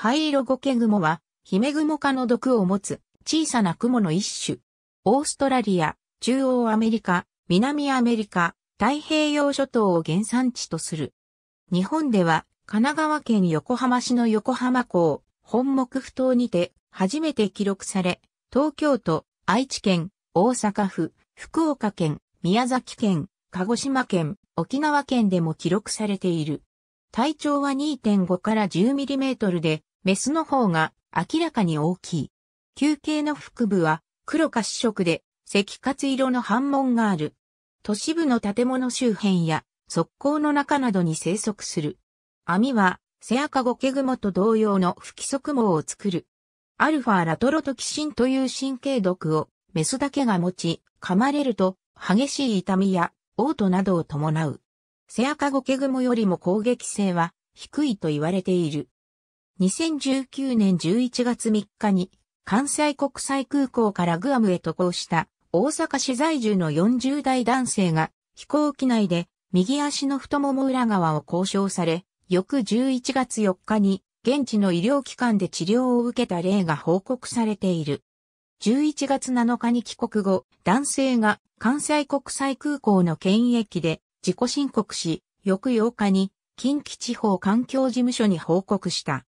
灰色ゴケグモは、ヒメグモ科の毒を持つ小さな雲の一種。オーストラリア、中央アメリカ、南アメリカ、太平洋諸島を原産地とする。日本では、神奈川県横浜市の横浜港、本木不島にて初めて記録され、東京都、愛知県、大阪府、福岡県、宮崎県、鹿児島県、沖縄県でも記録されている。体長は2.5から10ミリメートルで、メスの方が明らかに大きい。球形の腹部は黒か主色で赤活色の斑紋がある。都市部の建物周辺や側溝の中などに生息する。網はセアカゴケグモと同様の不規則網を作る。アルファラトロトキシンという神経毒をメスだけが持ち、噛まれると激しい痛みや嘔吐などを伴う。セアカゴケグモよりも攻撃性は低いと言われている。2019年11月3日に関西国際空港からグアムへ渡航した大阪市在住の40代男性が飛行機内で右足の太もも裏側を交渉され、翌11月4日に現地の医療機関で治療を受けた例が報告されている。11月7日に帰国後、男性が関西国際空港の検疫で自己申告し、翌8日に近畿地方環境事務所に報告した。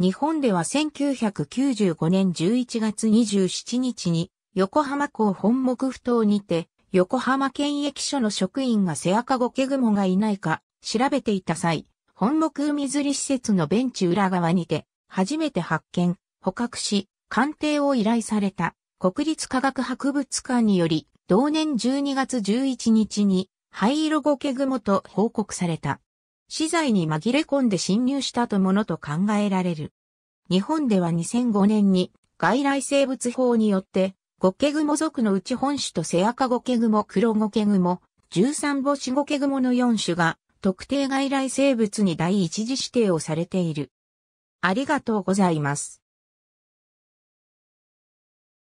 日本では1995年11月27日に横浜港本木埠頭にて横浜県役所の職員がセアカゴケグモがいないか調べていた際、本木海釣り施設のベンチ裏側にて初めて発見、捕獲し、鑑定を依頼された国立科学博物館により同年12月11日に灰色ゴケグモと報告された。資材に紛れ込んで侵入したとものと考えられる。日本では2005年に外来生物法によって、ゴケグモ属のうち本種とセアカゴケグモ、黒ゴケグモ、十三星ゴケグモの4種が特定外来生物に第一次指定をされている。ありがとうございます。